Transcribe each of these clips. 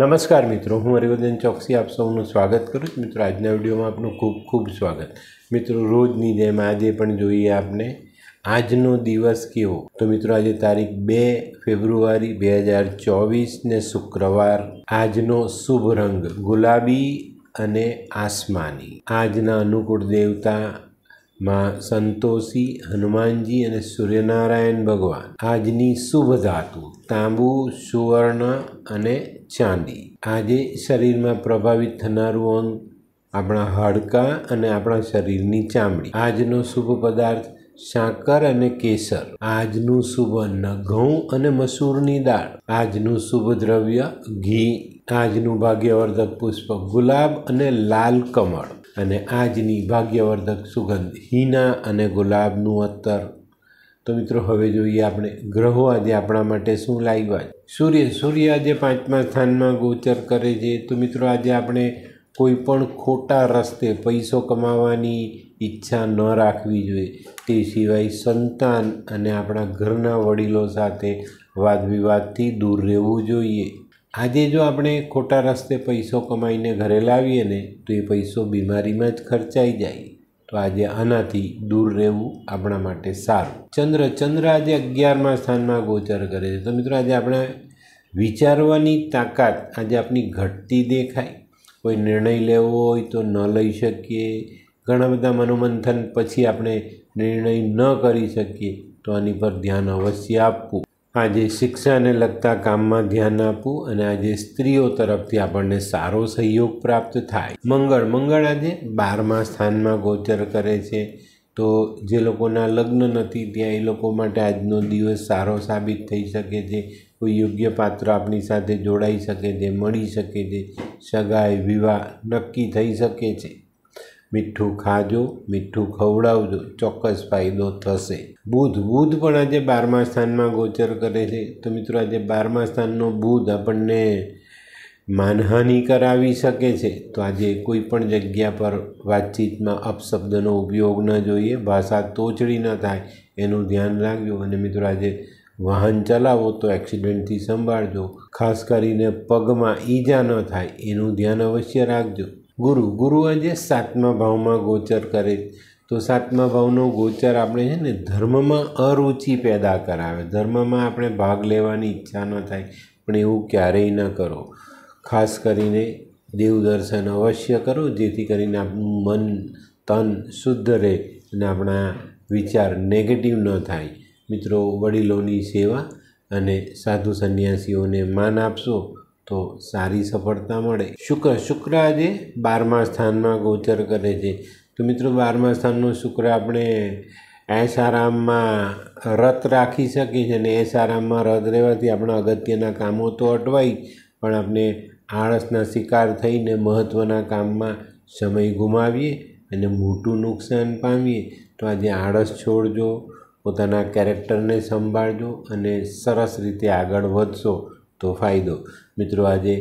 નમસ્કાર મિત્રો હું હરિવર્ધન ચોકસી આપ સૌનું સ્વાગત કરું છું મિત્રો આજના વિડીયોમાં આપનું ખૂબ ખૂબ સ્વાગત મિત્રો રોજની જેમ આજે પણ જોઈએ આપને આજનો દિવસ કેવો તો મિત્રો આજે તારીખ બે ફેબ્રુઆરી બે હજાર ચોવીસને શુક્રવાર આજનો શુભ રંગ ગુલાબી અને આસમાની આજના અનુકૂળ દેવતા માં સંતોષી હનુમાનજી અને સૂર્યનારાયણ ભગવાન આજની શુભ ધાતુ તાંબુ સુવર્ણ અને ચાંદી આજે શરીરમાં પ્રભાવિત થનારું અંગ આપણા હાડકાં અને આપણા શરીરની ચામડી આજનો શુભ પદાર્થ સાકર અને કેસર આજનું શુભ અન્ન ઘઉં અને મસૂરની દાળ આજનું શુભ દ્રવ્ય ઘી આજનું ભાગ્યવર્ધક પુષ્પ ગુલાબ અને લાલ કમળ અને આજની ભાગ્યવર્ધક સુગંધ હિના અને ગુલાબનું અત્તર તો મિત્રો હવે જોઈએ આપણે ગ્રહો આજે આપણા માટે શું લાવ્યા સૂર્ય સૂર્ય આજે પાંચમા સ્થાનમાં ગોચર કરે છે તો મિત્રો આજે આપણે કોઈ પણ ખોટા રસ્તે પૈસો કમાવાની ઈચ્છા ન રાખવી જોઈએ તે સિવાય સંતાન અને આપણા ઘરના વડીલો સાથે વાદ વિવાદથી દૂર રહેવું જોઈએ આજે જો આપણે ખોટા રસ્તે પૈસો કમાઈને ઘરે લાવીએ ને તો એ પૈસો બીમારીમાં જ ખર્ચાઈ જાય તો આજે આનાથી દૂર રહેવું આપણા માટે સારું ચંદ્ર ચંદ્ર આજે અગિયારમાં સ્થાનમાં ગોચર કરે છે તો મિત્રો આજે આપણે વિચારવાની તાકાત આજે આપણી ઘટતી દેખાય કોઈ નિર્ણય લેવો હોય તો ન લઈ શકીએ ઘણા બધા મનોમંથન પછી આપણે નિર્ણય ન કરી શકીએ તો આની પર ધ્યાન અવશ્ય આપવું આજે શિક્ષાને લગતા કામમાં ધ્યાન આપવું અને આજે સ્ત્રીઓ તરફથી આપણને સારો સહયોગ પ્રાપ્ત થાય મંગળ મંગળ આજે બારમા સ્થાનમાં ગોચર કરે છે તો જે લોકોના લગ્ન નથી ત્યાં એ લોકો માટે આજનો દિવસ સારો સાબિત થઈ શકે છે કોઈ યોગ્ય પાત્ર આપણી સાથે જોડાઈ શકે છે મળી શકે છે સગાઈ વિવાહ નક્કી થઈ શકે છે મીઠું ખાજો મીઠું ખવડાવજો ચોક્કસ ફાયદો થશે બુધ બુધ પણ આજે બારમા સ્થાનમાં ગોચર કરે છે તો મિત્રો આજે બારમા સ્થાનનો બુધ આપણને માનહાનિ કરાવી શકે છે તો આજે કોઈ પણ જગ્યા પર વાતચીતમાં અપશબ્દનો ઉપયોગ ન જોઈએ ભાષા તોચડી ન થાય એનું ધ્યાન રાખજો અને મિત્રો આજે વાહન ચલાવો તો એક્સિડન્ટથી સંભાળજો ખાસ કરીને પગમાં ઈજા ન થાય એનું ધ્યાન અવશ્ય રાખજો ગુરુ ગુરુ આજે સાતમા ભાવમાં ગોચર કરે તો સાતમા ભાવનો ગોચર આપણે છે ને ધર્મમાં અરુચિ પેદા કરાવે ધર્મમાં આપણે ભાગ લેવાની ઈચ્છા ન થાય પણ એવું ક્યારેય ન કરો ખાસ કરીને દેવદર્શન અવશ્ય કરો જેથી કરીને આપણું મન તન શુદ્ધ રહે અને આપણા વિચાર નેગેટિવ ન થાય મિત્રો વડીલોની સેવા અને સાધુ સંન્યાસીઓને માન આપશો તો સારી સફળતા મળે શુક્ર શુક્ર આજે બારમા સ્થાનમાં ગોચર કરે છે તો મિત્રો બારમા સ્થાનનો શુક્ર આપણે એસારામમાં રત રાખી શકીએ છીએ અને એસારામમાં રત રહેવાથી આપણા અગત્યના કામો તો અટવાય પણ આપણે આળસના શિકાર થઈને મહત્ત્વના કામમાં સમય ગુમાવીએ અને મોટું નુકસાન પામીએ તો આજે આળસ છોડજો પોતાના કેરેક્ટરને સંભાળજો અને સરસ રીતે આગળ વધશો તો ફાયદો મિત્રો આજે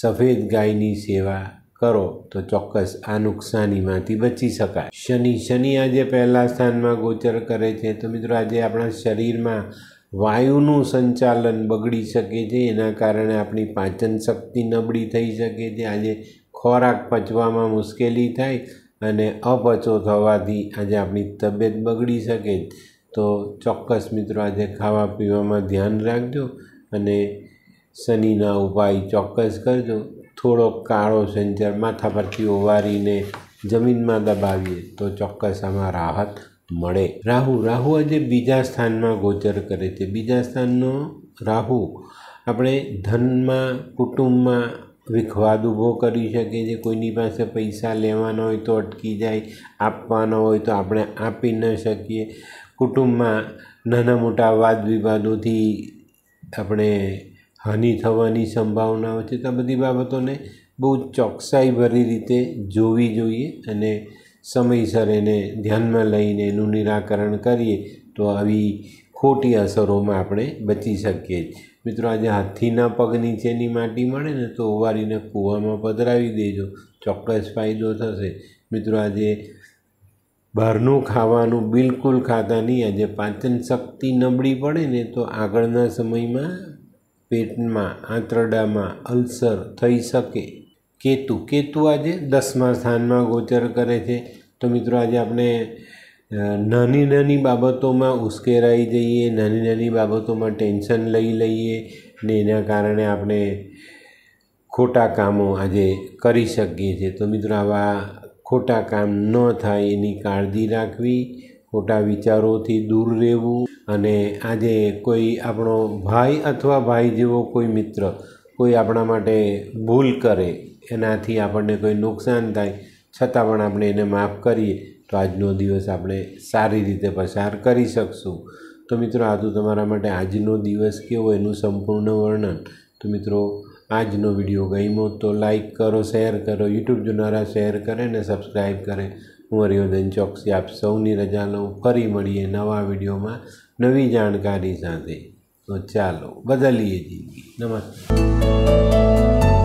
સફેદ ગાયની સેવા કરો તો ચોક્કસ આ નુકસાનીમાંથી બચી શકાય શનિ શનિ આજે પહેલા સ્થાનમાં ગોચર કરે છે તો મિત્રો આજે આપણા શરીરમાં વાયુનું સંચાલન બગડી શકે છે એના કારણે આપણી પાચન શક્તિ નબળી થઈ શકે છે આજે ખોરાક પચવામાં મુશ્કેલી થાય અને અપચો થવાથી આજે આપણી તબિયત બગડી શકે તો ચોક્કસ મિત્રો આજે ખાવા પીવામાં ધ્યાન રાખજો અને શનિના ઉપાય ચોક્કસ કરજો થોડો કાળો સંચર માથા પરથી ઓવારીને જમીનમાં દબાવીએ તો ચોક્કસ આમાં રાહત મળે રાહુ રાહુ આજે બીજા સ્થાનમાં ગોચર કરે છે બીજા સ્થાનનો રાહુ આપણે ધનમાં કુટુંબમાં વિખવાદ ઊભો કરી શકે છે કોઈની પાસે પૈસા લેવાનો હોય તો અટકી જાય આપવાનો હોય તો આપણે આપી ન શકીએ કુટુંબમાં નાના મોટા વાદ વિવાદોથી આપણે હાનિ થવાની સંભાવના વચ્ચે તો આ બધી બાબતોને બહુ ચોકસાઈભરી રીતે જોવી જોઈએ અને સમયસર એને ધ્યાનમાં લઈને એનું નિરાકરણ કરીએ તો આવી ખોટી અસરોમાં આપણે બચી શકીએ મિત્રો આજે હાથીના પગ નીચેની માટી મળે ને તો ઉવારીને કૂવામાં પધરાવી દેજો ચોક્કસ ફાયદો થશે મિત્રો આજે બહારનું ખાવાનું બિલકુલ ખાતા નહીં આજે પાચન શક્તિ નબળી પડે ને તો આગળના સમયમાં પેટમાં આંતરડામાં અલ્સર થઈ શકે કેતુ કેતુ આજે દસમા સ્થાનમાં ગોચર કરે છે તો મિત્રો આજે આપણે નાની નાની બાબતોમાં ઉશ્કેરાઈ જઈએ નાની નાની બાબતોમાં ટેન્શન લઈ લઈએ ને એના કારણે આપણે ખોટા કામો આજે કરી શકીએ છીએ તો મિત્રો આવા ખોટા કામ ન થાય એની કાળજી રાખવી ખોટા વિચારોથી દૂર રહેવું અને આજે કોઈ આપણો ભાઈ અથવા ભાઈ જેવો કોઈ મિત્ર કોઈ આપણા માટે ભૂલ કરે એનાથી આપણને કોઈ નુકસાન થાય છતાં પણ આપણે એને માફ કરીએ તો આજનો દિવસ આપણે સારી રીતે પસાર કરી શકશું તો મિત્રો આ તો તમારા માટે આજનો દિવસ કેવો એનું સંપૂર્ણ વર્ણન તો મિત્રો આજનો વિડીયો ગમ્યો તો લાઇક કરો શેર કરો યુટ્યુબ જોનારા શેર કરે ને સબસ્ક્રાઈબ કરે હું કુંવરિયોદન ચોકસી આપ સૌની રજા લઉં ફરી મળીએ નવા વિડીયોમાં નવી જાણકારી સાથે તો ચાલો બદલીએ જિંદગી નમસ્કાર